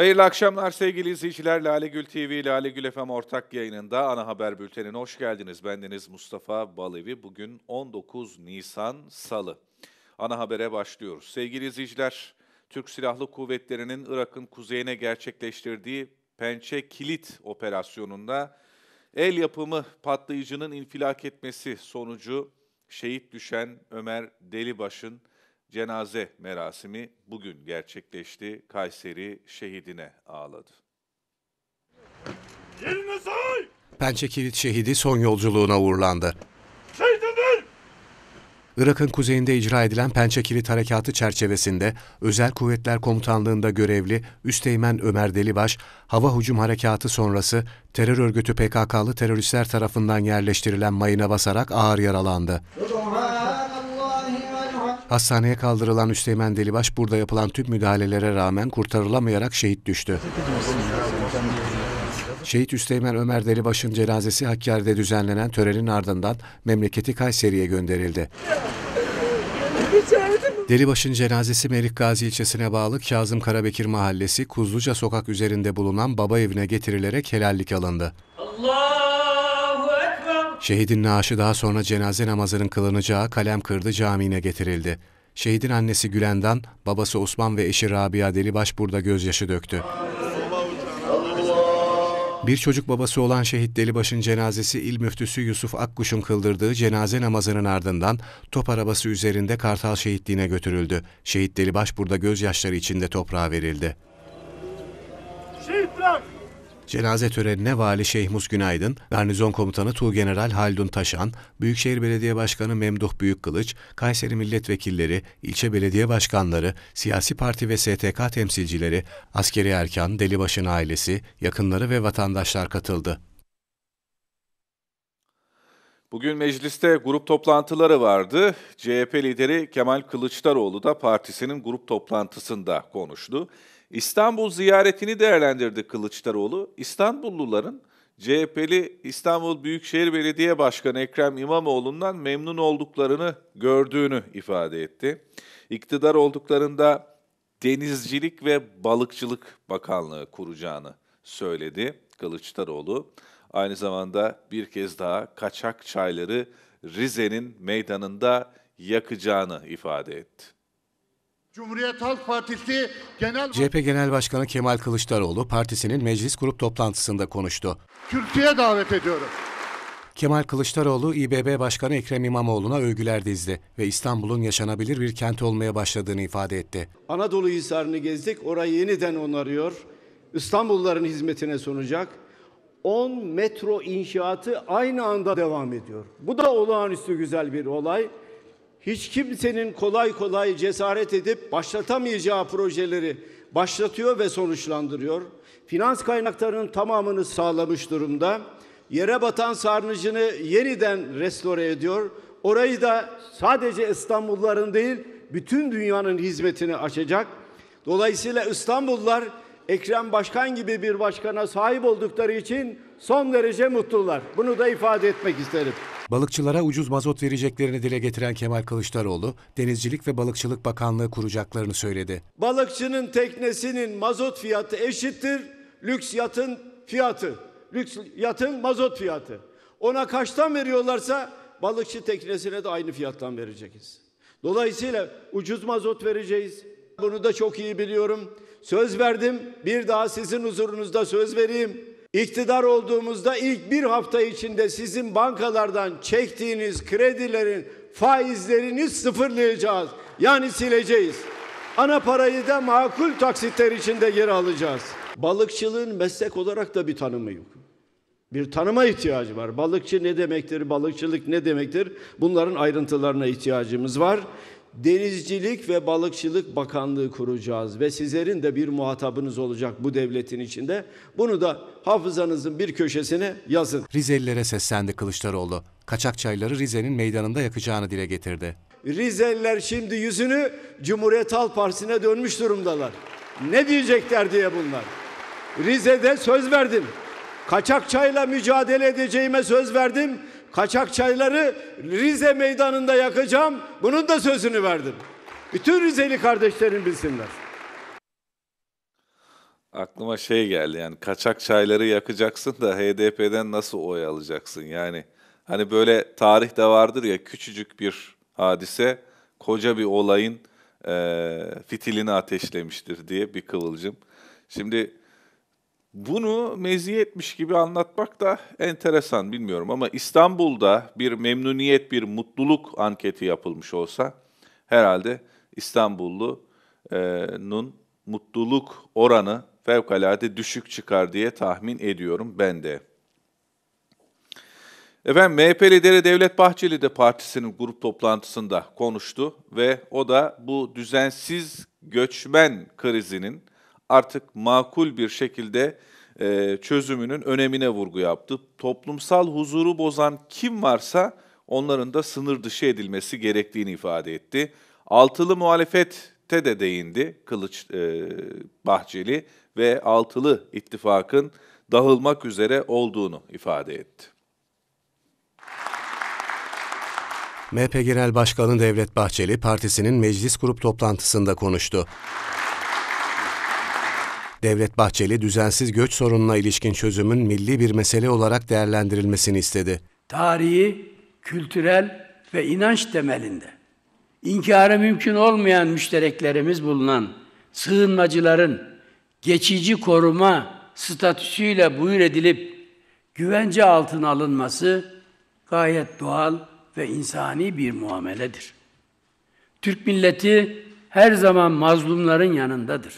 Hayırlı akşamlar sevgili izleyiciler. Lale Gül TV, Lale Gül FM ortak yayınında ana haber bültenine hoş geldiniz. Bendeniz Mustafa Balevi. Bugün 19 Nisan Salı. Ana habere başlıyoruz. Sevgili izleyiciler, Türk Silahlı Kuvvetleri'nin Irak'ın kuzeyine gerçekleştirdiği Pençe Kilit operasyonunda el yapımı patlayıcının infilak etmesi sonucu şehit düşen Ömer Delibaş'ın Cenaze merasimi bugün gerçekleşti. Kayseri şehidine ağladı. Yerine Pençe Kilit şehidi son yolculuğuna uğurlandı. Irak'ın kuzeyinde icra edilen Pençe Kilit Harekatı çerçevesinde Özel Kuvvetler Komutanlığı'nda görevli Üsteğmen Ömer Delibaş, hava hücum harekatı sonrası terör örgütü PKK'lı teröristler tarafından yerleştirilen mayına basarak ağır yaralandı. Durma! Hastaneye kaldırılan Üsteğmen Delibaş burada yapılan tüm müdahalelere rağmen kurtarılamayarak şehit düştü. Şehit Üsteğmen Ömer Delibaş'ın cenazesi Hakkari'de düzenlenen törenin ardından memleketi Kayseri'ye gönderildi. Delibaş'ın cenazesi Melik Gazi ilçesine bağlı Kazım Karabekir mahallesi Kuzluca sokak üzerinde bulunan baba evine getirilerek helallik alındı. Allah! Şehidin naaşı daha sonra cenaze namazının kılınacağı kalem kırdı Camii'ne getirildi. Şehidin annesi Gülendan, babası Osman ve eşi Rabia Delibaş burada gözyaşı döktü. Bir çocuk babası olan şehit Delibaş'ın cenazesi il müftüsü Yusuf Akkuş'un kıldırdığı cenaze namazının ardından top arabası üzerinde Kartal şehitliğine götürüldü. Şehit Delibaş burada gözyaşları içinde toprağa verildi. Şehit Cenaze törenine Vali Şeyhmus Günaydın, Garnizon Komutanı Tuğgeneral Haldun Taşan, Büyükşehir Belediye Başkanı Memduh Büyükkılıç, Kayseri Milletvekilleri, ilçe belediye başkanları, siyasi parti ve STK temsilcileri, askeri erkan, Delibaşı'nın ailesi, yakınları ve vatandaşlar katıldı. Bugün mecliste grup toplantıları vardı. CHP lideri Kemal Kılıçdaroğlu da partisinin grup toplantısında konuştu. İstanbul ziyaretini değerlendirdi Kılıçdaroğlu. İstanbulluların CHP'li İstanbul Büyükşehir Belediye Başkanı Ekrem İmamoğlu'ndan memnun olduklarını gördüğünü ifade etti. İktidar olduklarında Denizcilik ve Balıkçılık Bakanlığı kuracağını söyledi Kılıçdaroğlu. Aynı zamanda bir kez daha kaçak çayları Rize'nin meydanında yakacağını ifade etti. Cumhuriyet Halk Partisi Genel CHP Genel Başkanı Kemal Kılıçdaroğlu partisinin meclis grup toplantısında konuştu. Türkiye davet ediyorum. Kemal Kılıçdaroğlu İBB Başkanı Ekrem İmamoğlu'na övgüler dizdi ve İstanbul'un yaşanabilir bir kent olmaya başladığını ifade etti. Anadolu Hisarı'nı gezdik, orayı yeniden onarıyor. İstanbulluların hizmetine sunacak. 10 metro inşaatı aynı anda devam ediyor. Bu da olağanüstü güzel bir olay hiç kimsenin kolay kolay cesaret edip başlatamayacağı projeleri başlatıyor ve sonuçlandırıyor. Finans kaynaklarının tamamını sağlamış durumda. Yere batan sarnıcını yeniden restore ediyor. Orayı da sadece İstanbulluların değil, bütün dünyanın hizmetini açacak. Dolayısıyla İstanbullular Ekrem Başkan gibi bir başkana sahip oldukları için son derece mutlular. Bunu da ifade etmek isterim. Balıkçılara ucuz mazot vereceklerini dile getiren Kemal Kılıçdaroğlu, Denizcilik ve Balıkçılık Bakanlığı kuracaklarını söyledi. Balıkçının teknesinin mazot fiyatı eşittir lüks yatın fiyatı. Lüks yatın mazot fiyatı. Ona kaçtan veriyorlarsa balıkçı teknesine de aynı fiyattan vereceğiz. Dolayısıyla ucuz mazot vereceğiz. Bunu da çok iyi biliyorum. Söz verdim. Bir daha sizin huzurunuzda söz vereyim. İktidar olduğumuzda ilk bir hafta içinde sizin bankalardan çektiğiniz kredilerin faizlerini sıfırlayacağız. Yani sileceğiz. Ana parayı da makul taksitler içinde geri alacağız. Balıkçılığın meslek olarak da bir tanımı yok. Bir tanıma ihtiyacı var. Balıkçı ne demektir? Balıkçılık ne demektir? Bunların ayrıntılarına ihtiyacımız var. Denizcilik ve Balıkçılık Bakanlığı kuracağız ve sizlerin de bir muhatabınız olacak bu devletin içinde. Bunu da hafızanızın bir köşesine yazın. Rizelilere seslendi Kılıçdaroğlu. Kaçak çayları Rize'nin meydanında yakacağını dile getirdi. Rizeliler şimdi yüzünü Cumhuriyet Halk Partisi'ne dönmüş durumdalar. Ne diyecekler diye bunlar. Rize'de söz verdim. Kaçak çayla mücadele edeceğime söz verdim kaçak çayları Rize meydanında yakacağım. Bunun da sözünü verdim. Bütün Rizeli kardeşlerim bilsinler. Aklıma şey geldi yani kaçak çayları yakacaksın da HDP'den nasıl oy alacaksın yani. Hani böyle tarih de vardır ya küçücük bir hadise koca bir olayın e, fitilini ateşlemiştir diye bir kıvılcım. Şimdi bunu meziyetmiş gibi anlatmak da enteresan bilmiyorum ama İstanbul'da bir memnuniyet, bir mutluluk anketi yapılmış olsa herhalde İstanbullu'nun mutluluk oranı fevkalade düşük çıkar diye tahmin ediyorum ben de. Efendim MHP lideri Devlet Bahçeli de partisinin grup toplantısında konuştu ve o da bu düzensiz göçmen krizinin artık makul bir şekilde e, çözümünün önemine vurgu yaptı. Toplumsal huzuru bozan kim varsa onların da sınır dışı edilmesi gerektiğini ifade etti. Altılı muhalefette de değindi Kılıç e, Bahçeli ve altılı ittifakın dağılmak üzere olduğunu ifade etti. MHP Genel Başkanı Devlet Bahçeli partisinin meclis grup toplantısında konuştu. Devlet Bahçeli düzensiz göç sorununa ilişkin çözümün milli bir mesele olarak değerlendirilmesini istedi. Tarihi, kültürel ve inanç temelinde inkara mümkün olmayan müştereklerimiz bulunan sığınmacıların geçici koruma statüsüyle buyur edilip güvence altına alınması gayet doğal ve insani bir muameledir. Türk milleti her zaman mazlumların yanındadır.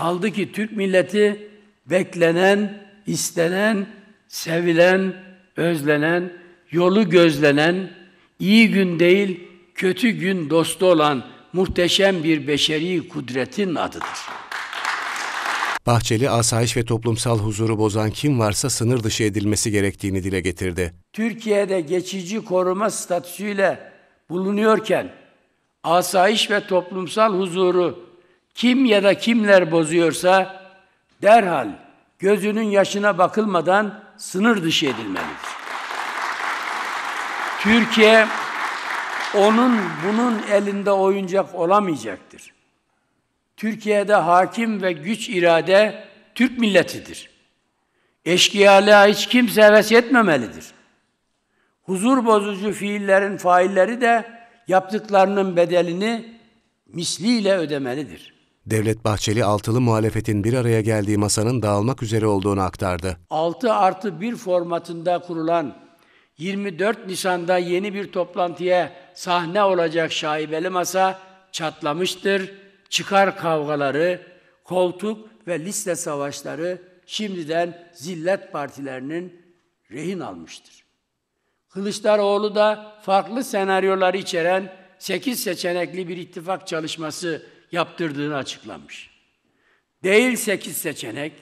Kaldı ki Türk milleti beklenen, istenen, sevilen, özlenen, yolu gözlenen, iyi gün değil, kötü gün dostu olan muhteşem bir beşeri kudretin adıdır. Bahçeli asayiş ve toplumsal huzuru bozan kim varsa sınır dışı edilmesi gerektiğini dile getirdi. Türkiye'de geçici koruma statüsüyle bulunuyorken asayiş ve toplumsal huzuru kim ya da kimler bozuyorsa derhal gözünün yaşına bakılmadan sınır dışı edilmelidir. Türkiye onun bunun elinde oyuncak olamayacaktır. Türkiye'de hakim ve güç irade Türk milletidir. Eşkıyalığa hiç kimse heves etmemelidir. Huzur bozucu fiillerin failleri de yaptıklarının bedelini misliyle ödemelidir.'' Devlet Bahçeli altılı muhalefetin bir araya geldiği masanın dağılmak üzere olduğunu aktardı. 6 artı 1 formatında kurulan 24 Nisan'da yeni bir toplantıya sahne olacak şaibeli masa çatlamıştır. Çıkar kavgaları, koltuk ve liste savaşları şimdiden zillet partilerinin rehin almıştır. Kılıçdaroğlu da farklı senaryolar içeren 8 seçenekli bir ittifak çalışması yaptırdığını açıklamış. Değil 8 seçenek,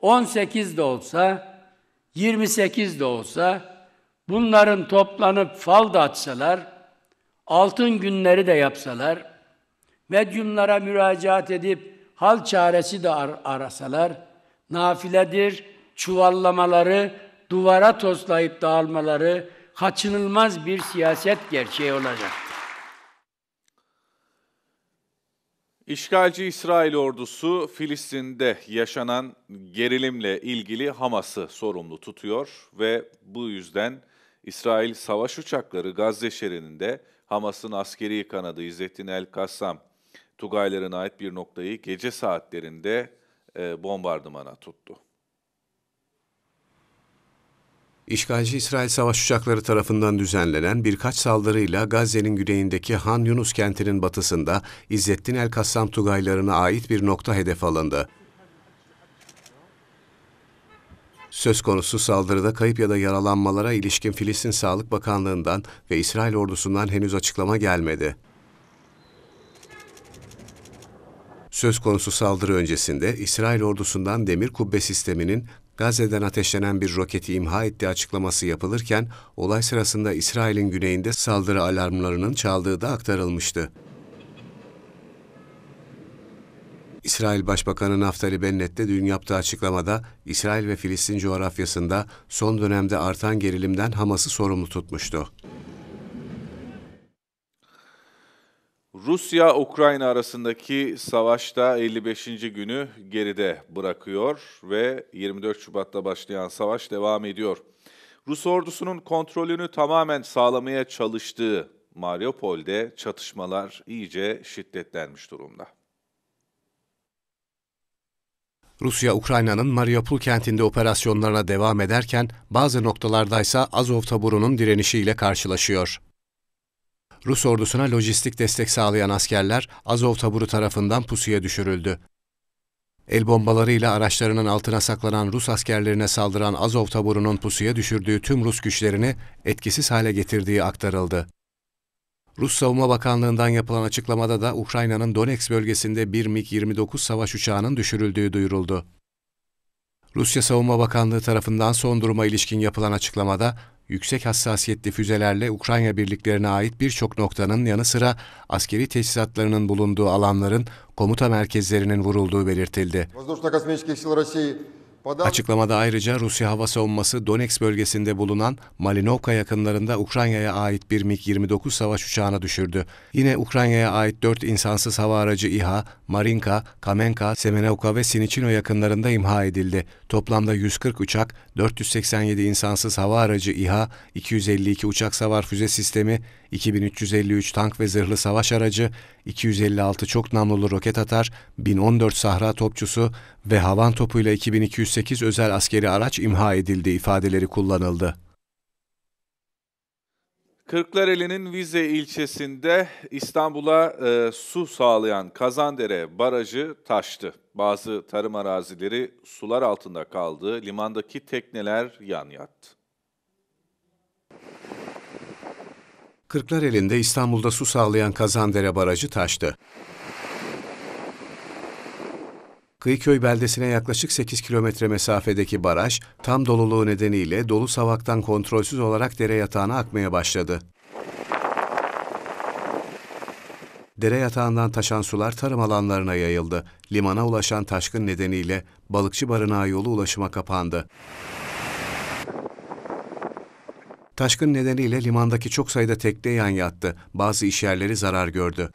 18 de olsa, 28 de olsa, bunların toplanıp fal da açsalar, altın günleri de yapsalar, medyumlara müracaat edip hal çaresi de ar- arasalar, nafiledir, çuvallamaları, duvara toslayıp dağılmaları kaçınılmaz bir siyaset gerçeği olacak. İşgalci İsrail ordusu Filistin'de yaşanan gerilimle ilgili Hamas'ı sorumlu tutuyor ve bu yüzden İsrail savaş uçakları Gazze şerininde Hamas'ın askeri kanadı İzzettin El Kassam Tugaylarına ait bir noktayı gece saatlerinde e, bombardımana tuttu. İşgalci İsrail savaş uçakları tarafından düzenlenen birkaç saldırıyla Gazze'nin güneyindeki Han Yunus kentinin batısında İzzettin El Kassam Tugaylarına ait bir nokta hedef alındı. Söz konusu saldırıda kayıp ya da yaralanmalara ilişkin Filistin Sağlık Bakanlığı'ndan ve İsrail ordusundan henüz açıklama gelmedi. Söz konusu saldırı öncesinde İsrail ordusundan demir kubbe sisteminin Gazze'den ateşlenen bir roketi imha etti açıklaması yapılırken, olay sırasında İsrail'in güneyinde saldırı alarmlarının çaldığı da aktarılmıştı. İsrail Başbakanı Naftali Bennett de dün yaptığı açıklamada İsrail ve Filistin coğrafyasında son dönemde artan gerilimden Hamas'ı sorumlu tutmuştu. Rusya-Ukrayna arasındaki savaşta 55. günü geride bırakıyor ve 24 Şubat'ta başlayan savaş devam ediyor. Rus ordusunun kontrolünü tamamen sağlamaya çalıştığı Mariupol'de çatışmalar iyice şiddetlenmiş durumda. Rusya, Ukrayna'nın Mariupol kentinde operasyonlarına devam ederken bazı noktalardaysa Azov taburunun direnişiyle karşılaşıyor. Rus ordusuna lojistik destek sağlayan askerler Azov taburu tarafından pusuya düşürüldü. El bombalarıyla araçlarının altına saklanan Rus askerlerine saldıran Azov taburunun pusuya düşürdüğü tüm Rus güçlerini etkisiz hale getirdiği aktarıldı. Rus Savunma Bakanlığı'ndan yapılan açıklamada da Ukrayna'nın Donetsk bölgesinde bir MiG-29 savaş uçağının düşürüldüğü duyuruldu. Rusya Savunma Bakanlığı tarafından son duruma ilişkin yapılan açıklamada yüksek hassasiyetli füzelerle Ukrayna birliklerine ait birçok noktanın yanı sıra askeri tesisatlarının bulunduğu alanların komuta merkezlerinin vurulduğu belirtildi. Açıklamada ayrıca Rusya Hava Savunması Donetsk bölgesinde bulunan Malinovka yakınlarında Ukrayna'ya ait bir MiG-29 savaş uçağını düşürdü. Yine Ukrayna'ya ait 4 insansız hava aracı İHA, Marinka, Kamenka, Semenovka ve Siniçino yakınlarında imha edildi. Toplamda 140 uçak, 487 insansız hava aracı İHA, 252 uçak savar füze sistemi, 2353 tank ve zırhlı savaş aracı, 256 çok namlulu roket atar, 1014 sahra topçusu ve havan topuyla 2208 özel askeri araç imha edildi ifadeleri kullanıldı. Kırklareli'nin Vize ilçesinde İstanbul'a e, su sağlayan Kazandere Barajı taştı. Bazı tarım arazileri sular altında kaldı, limandaki tekneler yan yattı. Kırklar elinde İstanbul'da su sağlayan Kazandere Barajı taştı. Kıyıköy beldesine yaklaşık 8 kilometre mesafedeki baraj, tam doluluğu nedeniyle dolu savaktan kontrolsüz olarak dere yatağına akmaya başladı. Dere yatağından taşan sular tarım alanlarına yayıldı. Limana ulaşan taşkın nedeniyle balıkçı barınağı yolu ulaşıma kapandı. Taşkın nedeniyle limandaki çok sayıda tekne yan yattı. Bazı işyerleri zarar gördü.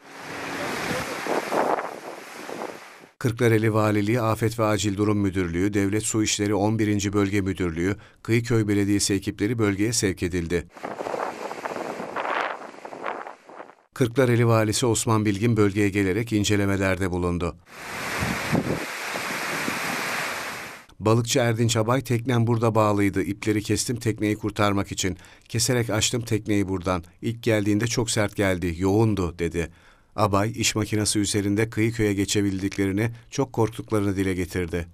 Kırklareli Valiliği Afet ve Acil Durum Müdürlüğü, Devlet Su İşleri 11. Bölge Müdürlüğü, Kıyıköy Belediyesi ekipleri bölgeye sevk edildi. Kırklareli Valisi Osman Bilgin bölgeye gelerek incelemelerde bulundu. Balıkçı Erdinç Abay teknem burada bağlıydı. İpleri kestim tekneyi kurtarmak için. Keserek açtım tekneyi buradan. İlk geldiğinde çok sert geldi, yoğundu dedi. Abay iş makinesi üzerinde kıyı köye geçebildiklerini, çok korktuklarını dile getirdi.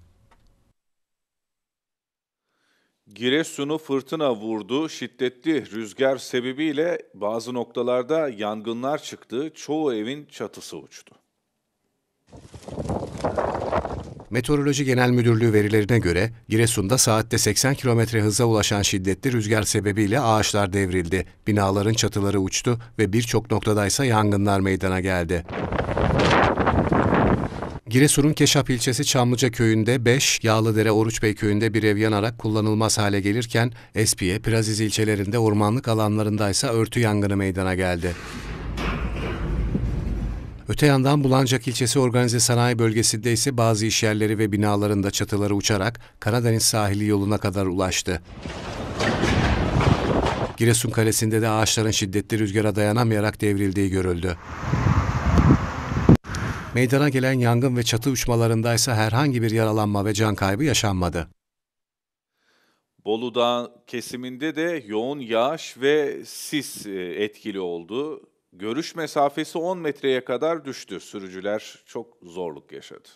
Giresun'u fırtına vurdu. Şiddetli rüzgar sebebiyle bazı noktalarda yangınlar çıktı. Çoğu evin çatısı uçtu. Meteoroloji Genel Müdürlüğü verilerine göre Giresun'da saatte 80 km hıza ulaşan şiddetli rüzgar sebebiyle ağaçlar devrildi, binaların çatıları uçtu ve birçok noktadaysa yangınlar meydana geldi. Giresun'un Keşap ilçesi Çamlıca köyünde 5, Yağlıdere Oruçbey köyünde bir ev yanarak kullanılmaz hale gelirken Espiye, Piraziz ilçelerinde ormanlık alanlarındaysa örtü yangını meydana geldi. Öte yandan Bulancak ilçesi organize sanayi bölgesinde ise bazı işyerleri ve binalarında çatıları uçarak Karadeniz sahili yoluna kadar ulaştı. Giresun Kalesi'nde de ağaçların şiddetli rüzgara dayanamayarak devrildiği görüldü. Meydana gelen yangın ve çatı uçmalarındaysa herhangi bir yaralanma ve can kaybı yaşanmadı. Bolu Dağı kesiminde de yoğun yağış ve sis e, etkili oldu. Görüş mesafesi 10 metreye kadar düştü. Sürücüler çok zorluk yaşadı.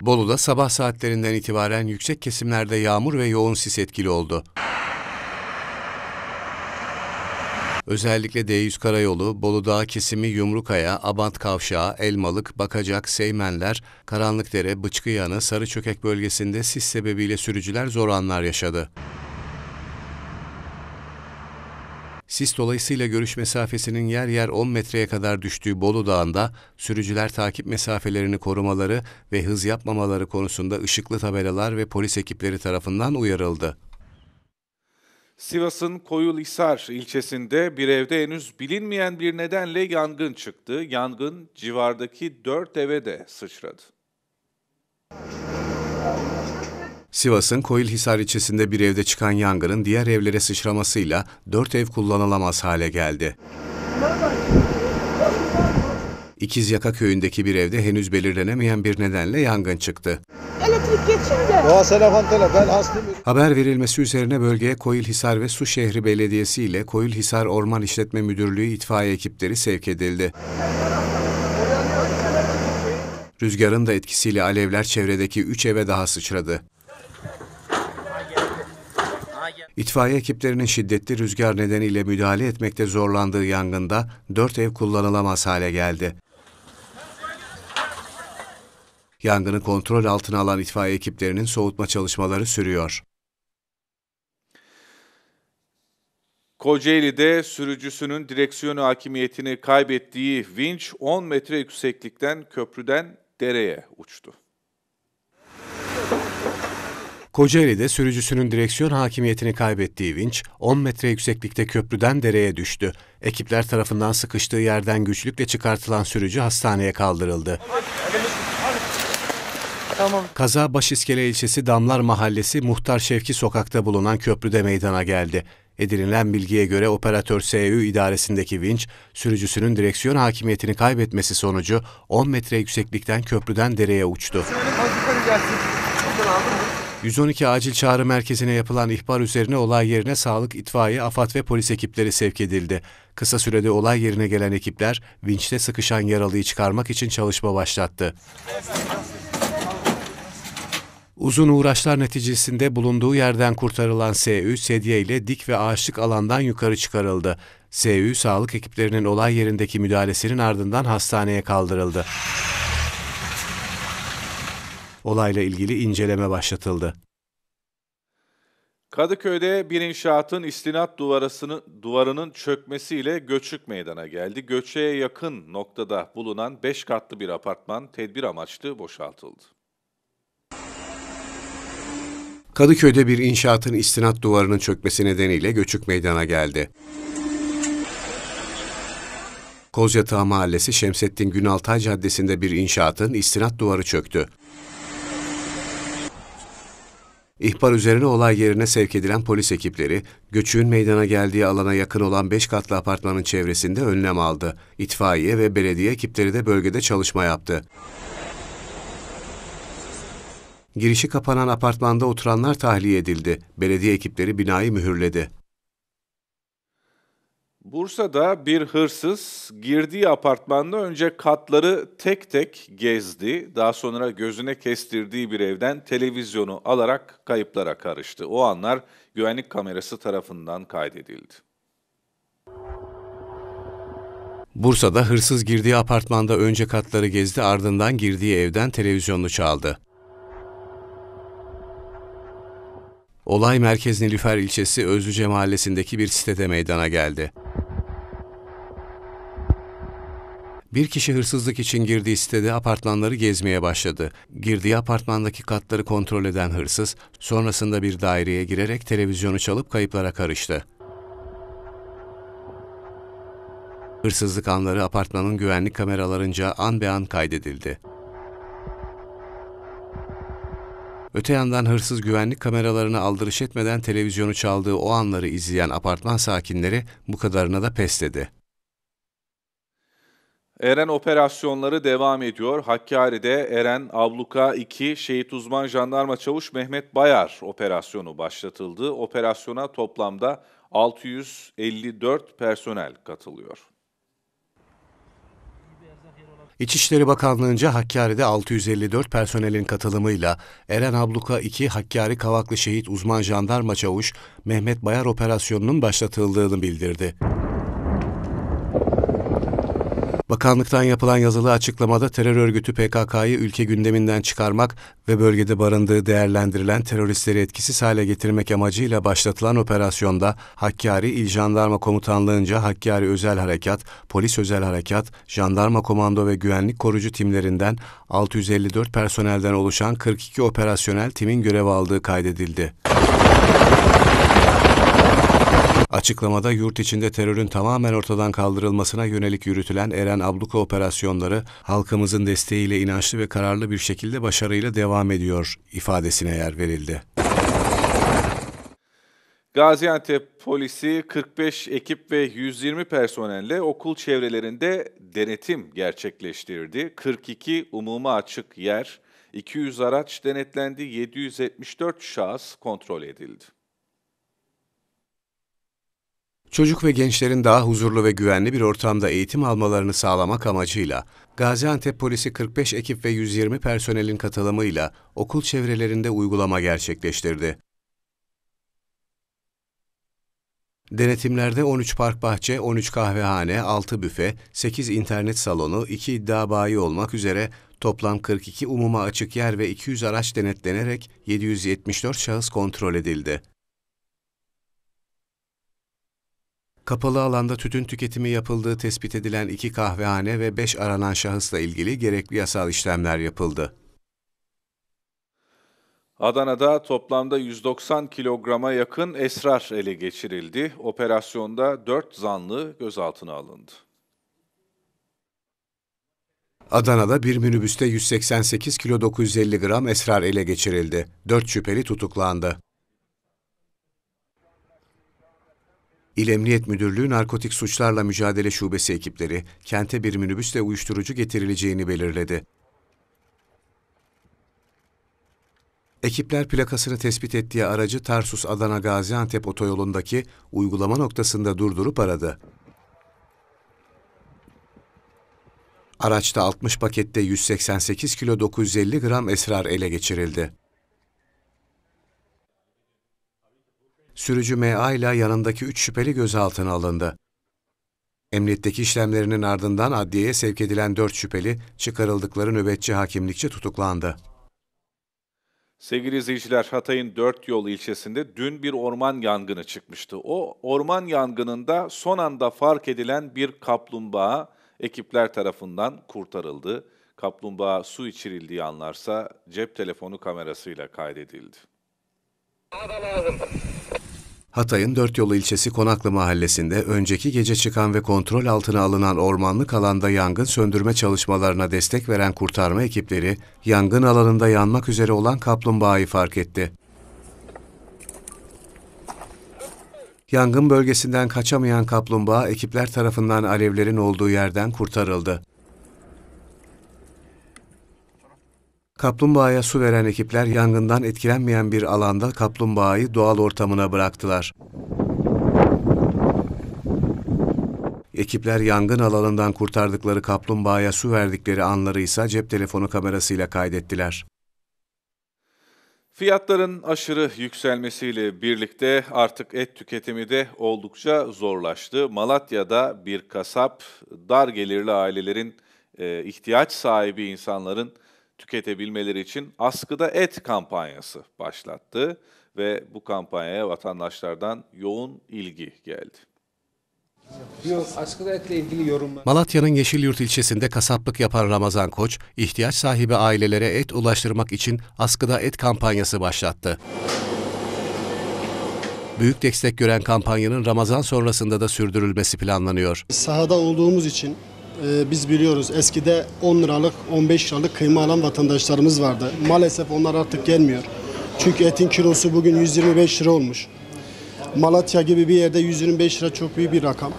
Bolu'da sabah saatlerinden itibaren yüksek kesimlerde yağmur ve yoğun sis etkili oldu. Özellikle D100 Karayolu, Bolu Dağı kesimi Yumrukaya, Abant Kavşağı, Elmalık, Bakacak, Seymenler, Karanlıkdere, Bıçkıyanı, Sarıçökek bölgesinde sis sebebiyle sürücüler zor anlar yaşadı. Sis dolayısıyla görüş mesafesinin yer yer 10 metreye kadar düştüğü Bolu Dağı'nda sürücüler takip mesafelerini korumaları ve hız yapmamaları konusunda ışıklı tabelalar ve polis ekipleri tarafından uyarıldı. Sivas'ın Koyulhisar ilçesinde bir evde henüz bilinmeyen bir nedenle yangın çıktı. Yangın civardaki dört eve de sıçradı. Sivas'ın Koyulhisar ilçesinde bir evde çıkan yangının diğer evlere sıçramasıyla dört ev kullanılamaz hale geldi. İkiz Yaka köyündeki bir evde henüz belirlenemeyen bir nedenle yangın çıktı. Elektrik geçirdi. Haber verilmesi üzerine bölgeye Koilhisar ve Su Şehri Belediyesi ile Koilhisar Orman İşletme Müdürlüğü itfaiye ekipleri sevk edildi. Rüzgarın da etkisiyle alevler çevredeki 3 eve daha sıçradı. İtfaiye ekiplerinin şiddetli rüzgar nedeniyle müdahale etmekte zorlandığı yangında dört ev kullanılamaz hale geldi. Yangını kontrol altına alan itfaiye ekiplerinin soğutma çalışmaları sürüyor. Kocaeli'de sürücüsünün direksiyonu hakimiyetini kaybettiği vinç 10 metre yükseklikten köprüden dereye uçtu. Kocaeli'de sürücüsünün direksiyon hakimiyetini kaybettiği vinç 10 metre yükseklikte köprüden dereye düştü. Ekipler tarafından sıkıştığı yerden güçlükle çıkartılan sürücü hastaneye kaldırıldı. Tamam. Kaza Başiskele ilçesi Damlar Mahallesi Muhtar Şevki sokakta bulunan köprüde meydana geldi. Edinilen bilgiye göre operatör SÜ idaresindeki vinç, sürücüsünün direksiyon hakimiyetini kaybetmesi sonucu 10 metre yükseklikten köprüden dereye uçtu. Senin 112 acil çağrı merkezine yapılan ihbar üzerine olay yerine sağlık, itfaiye, afat ve polis ekipleri sevk edildi. Kısa sürede olay yerine gelen ekipler vinçte sıkışan yaralıyı çıkarmak için çalışma başlattı. Uzun uğraşlar neticesinde bulunduğu yerden kurtarılan SÜ sedye ile dik ve ağaçlık alandan yukarı çıkarıldı. SÜ sağlık ekiplerinin olay yerindeki müdahalesinin ardından hastaneye kaldırıldı olayla ilgili inceleme başlatıldı. Kadıköy'de bir inşaatın istinat duvarasını, duvarının çökmesiyle göçük meydana geldi. Göçeğe yakın noktada bulunan 5 katlı bir apartman tedbir amaçlı boşaltıldı. Kadıköy'de bir inşaatın istinat duvarının çökmesi nedeniyle göçük meydana geldi. Kozyatağı Mahallesi Şemsettin Günaltay Caddesi'nde bir inşaatın istinat duvarı çöktü. İhbar üzerine olay yerine sevk edilen polis ekipleri, göçüğün meydana geldiği alana yakın olan beş katlı apartmanın çevresinde önlem aldı. İtfaiye ve belediye ekipleri de bölgede çalışma yaptı. Girişi kapanan apartmanda oturanlar tahliye edildi. Belediye ekipleri binayı mühürledi. Bursa'da bir hırsız girdiği apartmanda önce katları tek tek gezdi. Daha sonra gözüne kestirdiği bir evden televizyonu alarak kayıplara karıştı. O anlar güvenlik kamerası tarafından kaydedildi. Bursa'da hırsız girdiği apartmanda önce katları gezdi ardından girdiği evden televizyonu çaldı. Olay merkez Nilüfer ilçesi Özlüce mahallesindeki bir sitede meydana geldi. Bir kişi hırsızlık için girdiği sitede apartmanları gezmeye başladı. Girdiği apartmandaki katları kontrol eden hırsız, sonrasında bir daireye girerek televizyonu çalıp kayıplara karıştı. Hırsızlık anları apartmanın güvenlik kameralarınca an be an kaydedildi. Öte yandan hırsız güvenlik kameralarını aldırış etmeden televizyonu çaldığı o anları izleyen apartman sakinleri bu kadarına da pes dedi. Eren operasyonları devam ediyor. Hakkari'de Eren Abluka 2 şehit uzman jandarma çavuş Mehmet Bayar operasyonu başlatıldı. Operasyona toplamda 654 personel katılıyor. İçişleri Bakanlığı'nca Hakkari'de 654 personelin katılımıyla Eren Abluka 2 Hakkari Kavaklı Şehit Uzman Jandarma Çavuş Mehmet Bayar operasyonunun başlatıldığını bildirdi. Bakanlıktan yapılan yazılı açıklamada terör örgütü PKK'yı ülke gündeminden çıkarmak ve bölgede barındığı değerlendirilen teröristleri etkisiz hale getirmek amacıyla başlatılan operasyonda Hakkari İl Jandarma Komutanlığı'nca Hakkari Özel Harekat, Polis Özel Harekat, Jandarma Komando ve Güvenlik Korucu timlerinden 654 personelden oluşan 42 operasyonel timin görev aldığı kaydedildi. Açıklamada yurt içinde terörün tamamen ortadan kaldırılmasına yönelik yürütülen Eren Abluka operasyonları halkımızın desteğiyle inançlı ve kararlı bir şekilde başarıyla devam ediyor ifadesine yer verildi. Gaziantep polisi 45 ekip ve 120 personelle okul çevrelerinde denetim gerçekleştirdi. 42 umuma açık yer, 200 araç denetlendi, 774 şahıs kontrol edildi. Çocuk ve gençlerin daha huzurlu ve güvenli bir ortamda eğitim almalarını sağlamak amacıyla Gaziantep Polisi 45 ekip ve 120 personelin katılımıyla okul çevrelerinde uygulama gerçekleştirdi. Denetimlerde 13 park bahçe, 13 kahvehane, 6 büfe, 8 internet salonu, 2 iddia bayi olmak üzere toplam 42 umuma açık yer ve 200 araç denetlenerek 774 şahıs kontrol edildi. kapalı alanda tütün tüketimi yapıldığı tespit edilen iki kahvehane ve beş aranan şahısla ilgili gerekli yasal işlemler yapıldı. Adana'da toplamda 190 kilograma yakın esrar ele geçirildi. Operasyonda 4 zanlı gözaltına alındı. Adana'da bir minibüste 188 kilo 950 gram esrar ele geçirildi. 4 şüpheli tutuklandı. İl Emniyet Müdürlüğü Narkotik Suçlarla Mücadele Şubesi ekipleri kente bir minibüsle uyuşturucu getirileceğini belirledi. Ekipler plakasını tespit ettiği aracı Tarsus Adana Gaziantep otoyolundaki uygulama noktasında durdurup aradı. Araçta 60 pakette 188 kilo 950 gram esrar ele geçirildi. sürücü MA ile yanındaki üç şüpheli gözaltına alındı. Emniyetteki işlemlerinin ardından adliyeye sevk edilen dört şüpheli çıkarıldıkları nöbetçi hakimlikçe tutuklandı. Sevgili izleyiciler, Hatay'ın Dört Yol ilçesinde dün bir orman yangını çıkmıştı. O orman yangınında son anda fark edilen bir kaplumbağa ekipler tarafından kurtarıldı. Kaplumbağa su içirildiği anlarsa cep telefonu kamerasıyla kaydedildi. Daha da lazım. Hatay'ın Dört Yolu ilçesi Konaklı mahallesinde önceki gece çıkan ve kontrol altına alınan ormanlık alanda yangın söndürme çalışmalarına destek veren kurtarma ekipleri, yangın alanında yanmak üzere olan kaplumbağayı fark etti. Yangın bölgesinden kaçamayan kaplumbağa ekipler tarafından alevlerin olduğu yerden kurtarıldı. Kaplumbağaya su veren ekipler yangından etkilenmeyen bir alanda kaplumbağayı doğal ortamına bıraktılar. Ekipler yangın alanından kurtardıkları kaplumbağaya su verdikleri anları ise cep telefonu kamerasıyla kaydettiler. Fiyatların aşırı yükselmesiyle birlikte artık et tüketimi de oldukça zorlaştı. Malatya'da bir kasap dar gelirli ailelerin, e, ihtiyaç sahibi insanların tüketebilmeleri için askıda et kampanyası başlattı ve bu kampanyaya vatandaşlardan yoğun ilgi geldi. Malatya'nın Yeşilyurt ilçesinde kasaplık yapan Ramazan Koç, ihtiyaç sahibi ailelere et ulaştırmak için askıda et kampanyası başlattı. Büyük destek gören kampanyanın Ramazan sonrasında da sürdürülmesi planlanıyor. Sahada olduğumuz için e, biz biliyoruz eskide 10 liralık 15 liralık kıyma alan vatandaşlarımız vardı. Maalesef onlar artık gelmiyor. Çünkü etin kilosu bugün 125 lira olmuş. Malatya gibi bir yerde 125 lira çok büyük bir rakam.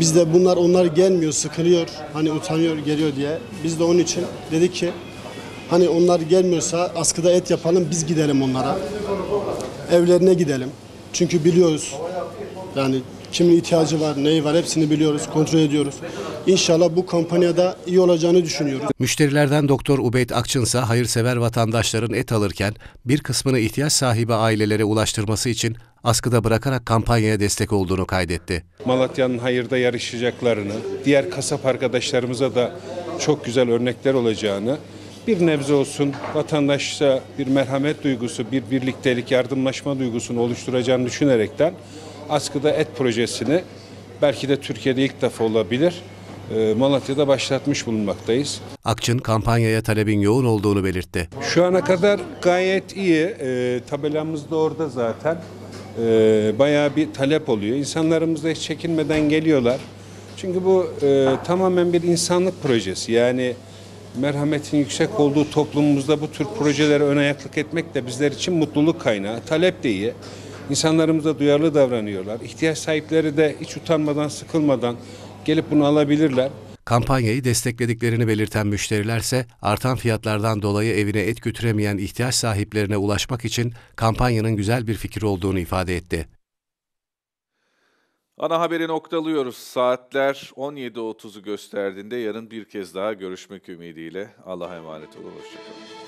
Biz de bunlar onlar gelmiyor, sıkılıyor. Hani utanıyor, geliyor diye. Biz de onun için dedik ki hani onlar gelmiyorsa askıda et yapalım biz gidelim onlara. Evlerine gidelim. Çünkü biliyoruz yani kimin ihtiyacı var, neyi var hepsini biliyoruz, kontrol ediyoruz. İnşallah bu kampanyada iyi olacağını düşünüyoruz. Müşterilerden Doktor Ubeyt Akçın hayırsever vatandaşların et alırken bir kısmını ihtiyaç sahibi ailelere ulaştırması için askıda bırakarak kampanyaya destek olduğunu kaydetti. Malatya'nın hayırda yarışacaklarını, diğer kasap arkadaşlarımıza da çok güzel örnekler olacağını, bir nebze olsun vatandaşta bir merhamet duygusu, bir birliktelik, yardımlaşma duygusunu oluşturacağını düşünerekten askıda et projesini belki de Türkiye'de ilk defa olabilir. Ee, Malatya'da başlatmış bulunmaktayız. Akçın kampanyaya talebin yoğun olduğunu belirtti. Şu ana kadar gayet iyi. E, tabelamız da orada zaten. E, bayağı bir talep oluyor. İnsanlarımız da hiç çekinmeden geliyorlar. Çünkü bu e, tamamen bir insanlık projesi. Yani merhametin yüksek olduğu toplumumuzda bu tür projelere ön ayaklık etmek de bizler için mutluluk kaynağı. Talep de iyi. İnsanlarımıza duyarlı davranıyorlar. İhtiyaç sahipleri de hiç utanmadan, sıkılmadan gelip bunu alabilirler. Kampanyayı desteklediklerini belirten müşterilerse artan fiyatlardan dolayı evine et götüremeyen ihtiyaç sahiplerine ulaşmak için kampanyanın güzel bir fikir olduğunu ifade etti. Ana haberi noktalıyoruz. Saatler 17.30'u gösterdiğinde yarın bir kez daha görüşmek ümidiyle. Allah'a emanet olun. Hoşçakalın.